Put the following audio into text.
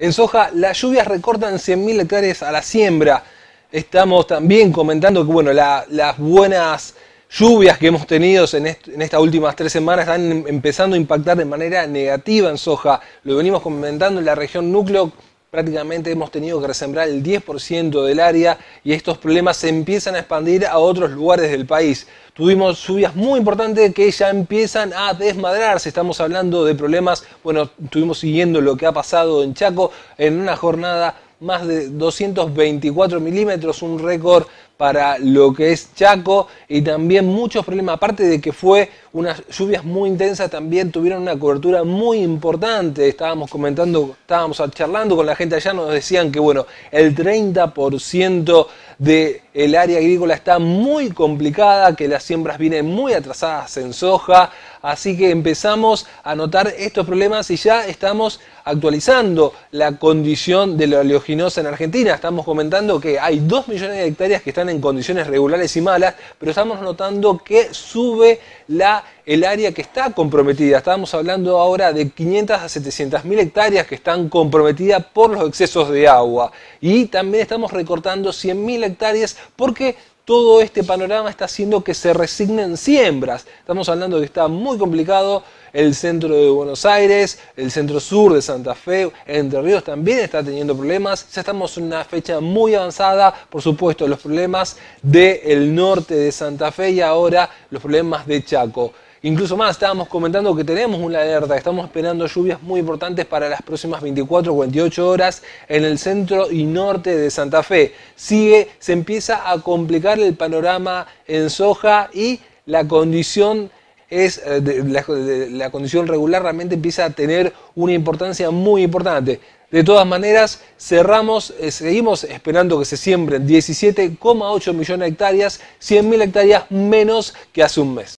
En soja, las lluvias recortan 100.000 hectáreas a la siembra. Estamos también comentando que bueno, las buenas lluvias que hemos tenido en, en, estas últimas tres semanas están empezando a impactar de manera negativa en soja. Lo venimos comentando en la región núcleo prácticamente hemos tenido que resembrar el 10% del área y estos problemas se empiezan a expandir a otros lugares del país. Tuvimos subidas muy importantes que ya empiezan a desmadrarse. Estamos hablando de problemas, bueno, estuvimos siguiendo lo que ha pasado en Chaco en una jornada más de 224 milímetros, un récord para lo que es Chaco y también muchos problemas, aparte de que fue unas lluvias muy intensas, también tuvieron una cobertura muy importante, estábamos comentando, estábamos charlando con la gente allá, nos decían que bueno, el 30% del el área agrícola está muy complicada, que las siembras vienen muy atrasadas en soja, así que empezamos a notar estos problemas y ya estamos actualizando la condición de la oleoginosa en Argentina, estamos comentando que hay 2 millones de hectáreas que están en condiciones regulares y malas, pero estamos notando que sube la, el área que está comprometida. Estábamos hablando ahora de 500 a 700 mil hectáreas que están comprometidas por los excesos de agua. Y también estamos recortando 100 mil hectáreas porque todo este panorama está haciendo que se resignen siembras. Estamos hablando de que está muy complicado el centro de Buenos Aires, el centro sur de Santa Fe, Entre Ríos también está teniendo problemas. Ya estamos en una fecha muy avanzada, por supuesto, los problemas del norte de Santa Fe y ahora los problemas de Chaco. Incluso más, estábamos comentando que tenemos una alerta, estamos esperando lluvias muy importantes para las próximas 24 o 48 horas en el centro y norte de Santa Fe. Sigue, se empieza a complicar el panorama en soja y la condición es eh, la, condición regular realmente empieza a tener una importancia muy importante. De todas maneras, cerramos, eh, seguimos esperando que se siembren 17,8 millones de hectáreas, mil hectáreas menos que hace un mes.